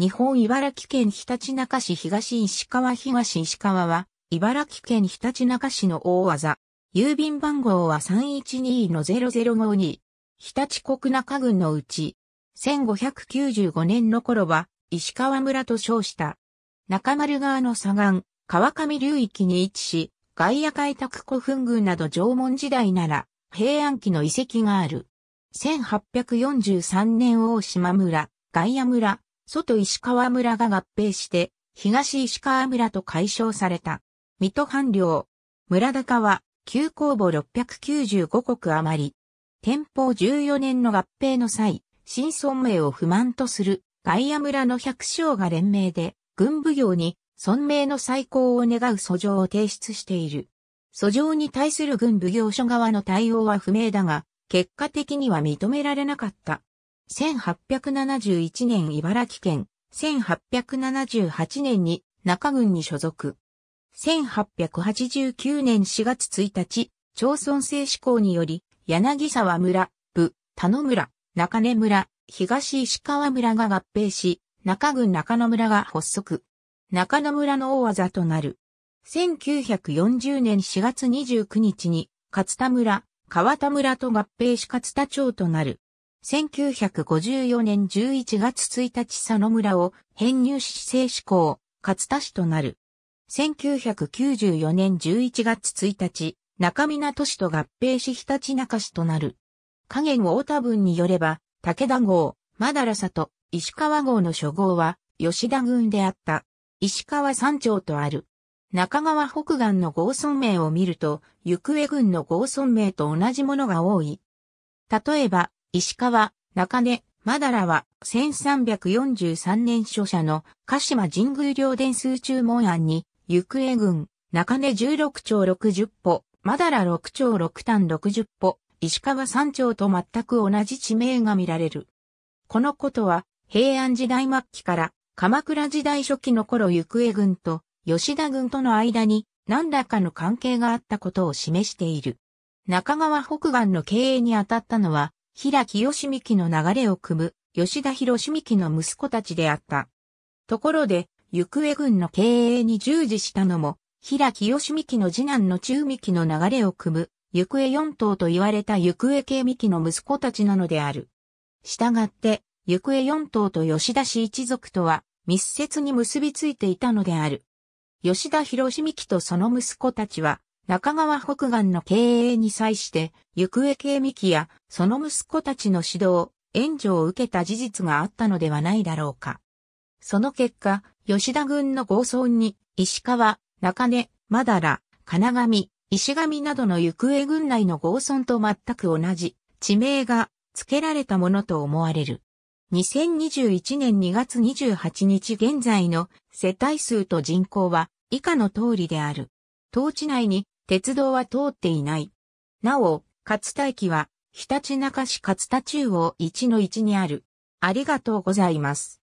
日本茨城県ひたちなか市東石川東石川は、茨城県ひたちなか市の大技。郵便番号は312-0052。日立国中郡のうち、1595年の頃は、石川村と称した。中丸川の左岸、川上流域に位置し、外野開拓古墳群など縄文時代なら、平安期の遺跡がある。1843年大島村、外野村、外石川村が合併して、東石川村と解消された。水戸藩領。村高は、旧公募695国余り。天保14年の合併の際、新村名を不満とする外野村の百姓が連名で、軍部業に村名の再興を願う訴状を提出している。訴状に対する軍部業所側の対応は不明だが、結果的には認められなかった。1871年茨城県、1878年に中郡に所属。1889年4月1日、町村政施行により、柳沢村、部、田野村、中根村、東石川村が合併し、中郡中野村が発足。中野村の大技となる。1940年4月29日に、勝田村、川田村と合併し勝田町となる。1954年11月1日佐野村を編入し市政志向、勝田市となる。1994年11月1日、中港市と合併し日立中市となる。加減太田文によれば、武田号、まだら里、石川号の初号は、吉田軍であった。石川山頂とある。中川北岸の合村名を見ると、行方軍の合村名と同じものが多い。例えば、石川、中根、マダラは1343年書社の鹿島神宮領伝数注文案に、行方軍、中根16丁60歩、マダラ6丁6単60歩、石川3丁と全く同じ地名が見られる。このことは、平安時代末期から鎌倉時代初期の頃行方軍と吉田軍との間に何らかの関係があったことを示している。中川北岸の経営に当たったのは平木義幹の流れを組む吉田博幹の息子たちであった。ところで、行方軍の経営に従事したのも、平木義幹の次男の中幹の流れを組む、行方四島と言われた行方系幹の息子たちなのである。したがって、行方四島と吉田氏一族とは密接に結びついていたのである。吉田博幹とその息子たちは、中川北岸の経営に際して、行方警備機やその息子たちの指導、援助を受けた事実があったのではないだろうか。その結果、吉田軍の合村に、石川、中根、まだら、金上、石上などの行方軍内の合村と全く同じ地名が付けられたものと思われる。2021年2月28日現在の世帯数と人口は以下の通りである。当地内に鉄道は通っていない。なお、勝田駅は、ひたちなか市勝田中央1-1にある。ありがとうございます。